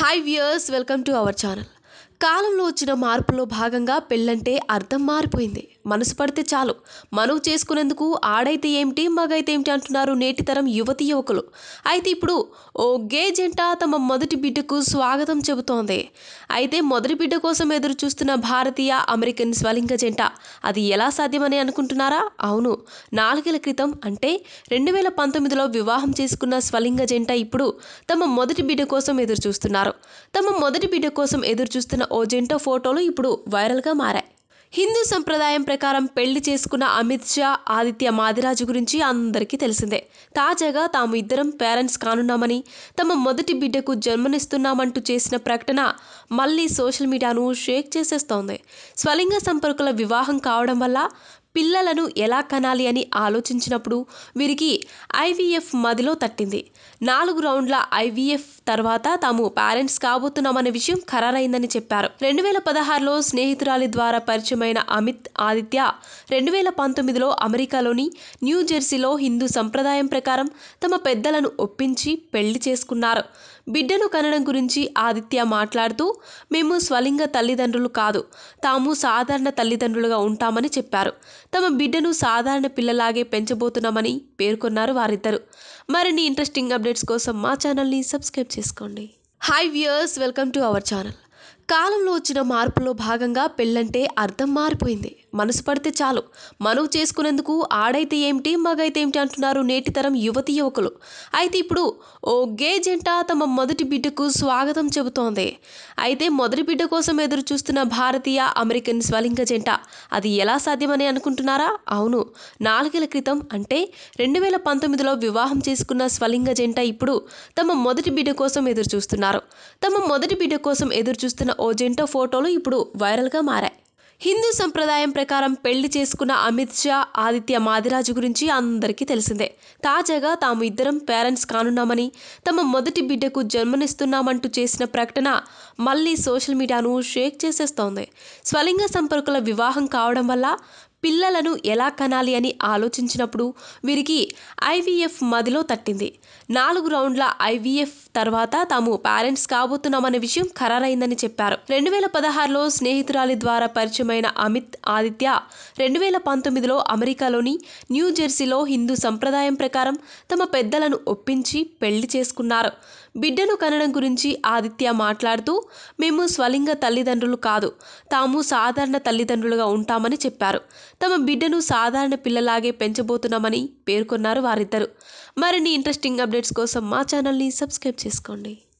hi viewers welcome to our channel కాలంలో వచ్చిన మార్పులో భాగంగా పెళ్ళంటే అర్థం మారిపోయింది మనసు పడితే చాలు మనవు చేసుకునేందుకు ఆడైతే ఏమిటి మగైతే ఏమిటి అంటున్నారు నేటి తరం యువతి యువకులు అయితే ఇప్పుడు ఓ గే జంట తమ మొదటి బిడ్డకు స్వాగతం చెబుతోంది అయితే మొదటి బిడ్డ కోసం ఎదురు చూస్తున్న భారతీయ అమెరికన్ స్వలింగ జంట అది ఎలా సాధ్యమని అనుకుంటున్నారా అవును నాలుగేళ్ల క్రితం అంటే రెండు వేల పంతొమ్మిదిలో వివాహం చేసుకున్న స్వలింగ జంట ఇప్పుడు తమ మొదటి బిడ్డ కోసం ఎదురు చూస్తున్నారు తమ మొదటి బిడ్డ కోసం ఎదురు చూస్తున్న ఓ జంట ఫోటోలు ఇప్పుడు వైరల్గా మారాయి హిందూ సంప్రదాయం ప్రకారం పెళ్లి చేసుకున్న అమిత్ షా ఆదిత్య మాదిరాజు గురించి అందరికీ తెలిసిందే తాజాగా తాము ఇద్దరం పేరెంట్స్ కానున్నామని తమ మొదటి బిడ్డకు జన్మనిస్తున్నామంటూ చేసిన ప్రకటన మళ్ళీ సోషల్ మీడియాను షేక్ చేసేస్తోంది స్వలింగ సంపర్కుల వివాహం కావడం వల్ల పిల్లలను ఎలా కనాలి అని ఆలోచించినప్పుడు వీరికి ఐవీఎఫ్ మదిలో తట్టింది నాలుగు రౌండ్ల ఐవీఎఫ్ తర్వాత తాము పేరెంట్స్ కాబోతున్నామనే విషయం ఖరారైందని చెప్పారు రెండు వేల పదహారులో స్నేహితురాలి ద్వారా పరిచయమైన అమిత్ ఆదిత్య రెండు వేల పంతొమ్మిదిలో అమెరికాలోని న్యూజెర్సీలో హిందూ సంప్రదాయం ప్రకారం తమ పెద్దలను ఒప్పించి పెళ్లి చేసుకున్నారు బిడ్డను కనడం గురించి ఆదిత్య మాట్లాడుతూ మేము స్వలింగ తల్లిదండ్రులు కాదు తాము సాధారణ తల్లిదండ్రులుగా ఉంటామని చెప్పారు తమ బిడ్డను సాధారణ పిల్లలాగే పెంచబోతున్నామని పేర్కొన్నారు వారిద్దరు మరిన్ని ఇంట్రెస్టింగ్ అప్డేట్స్ కోసం మా ఛానల్ని సబ్స్క్రైబ్ చేసుకోండి hi viewers welcome to our channel కాలంలో వచ్చిన మార్పులో భాగంగా పెళ్ళంటే అర్థం మారిపోయింది మనసు పడితే చాలు మనవు చేసుకునేందుకు ఆడైతే ఏమిటి మగైతే ఏమిటి అంటున్నారు నేటి తరం యువతి యువకులు అయితే ఇప్పుడు ఓ గే జంట తమ మొదటి బిడ్డకు స్వాగతం చెబుతోంది అయితే మొదటి బిడ్డ కోసం ఎదురు చూస్తున్న భారతీయ అమెరికన్ స్వలింగ జంట అది ఎలా సాధ్యమని అనుకుంటున్నారా అవును నాలుగేళ్ల క్రితం అంటే రెండు వేల పంతొమ్మిదిలో వివాహం చేసుకున్న స్వలింగ జంట ఇప్పుడు తమ మొదటి బిడ్డ కోసం ఎదురు చూస్తున్నారు తమ మొదటి బిడ్డ కోసం ఎదురు చూస్తున్న ఓ జంట ఫోటోలు ఇప్పుడు వైరల్గా మారాయి హిందూ సంప్రదాయం ప్రకారం పెళ్లి చేసుకున్న అమిత్ షా ఆదిత్య మాదిరాజు గురించి అందరికీ తెలిసిందే తాజాగా తాము ఇద్దరం పేరెంట్స్ కానున్నామని తమ మొదటి బిడ్డకు జన్మనిస్తున్నామంటూ చేసిన ప్రకటన మళ్ళీ సోషల్ మీడియాను షేక్ చేసేస్తోంది స్వలింగ సంపర్కుల వివాహం కావడం వల్ల పిల్లలను ఎలా కనాలి అని ఆలోచించినప్పుడు వీరికి ఐవీఎఫ్ మదిలో తట్టింది నాలుగు రౌండ్ల ఐవీఎఫ్ తర్వాత తాము పేరెంట్స్ కాబోతున్నామనే విషయం ఖరారైందని చెప్పారు రెండు వేల పదహారులో స్నేహితురాలి ద్వారా పరిచయమైన అమిత్ ఆదిత్య రెండు వేల పంతొమ్మిదిలో అమెరికాలోని న్యూ జెర్సీలో హిందూ సంప్రదాయం ప్రకారం తమ పెద్దలను ఒప్పించి పెళ్లి చేసుకున్నారు బిడ్డను కనడం గురించి ఆదిత్య మాట్లాడుతూ మేము స్వలింగ తల్లిదండ్రులు కాదు తాము సాధారణ తల్లిదండ్రులుగా ఉంటామని చెప్పారు తమ బిడ్డను సాధారణ పిల్లలాగే పెంచబోతున్నామని పేర్కొన్నారు వారిద్దరు మరిన్ని ఇంట్రెస్టింగ్ అప్డేట్స్ కోసం మా ఛానల్ని సబ్స్క్రైబ్ చేసుకోండి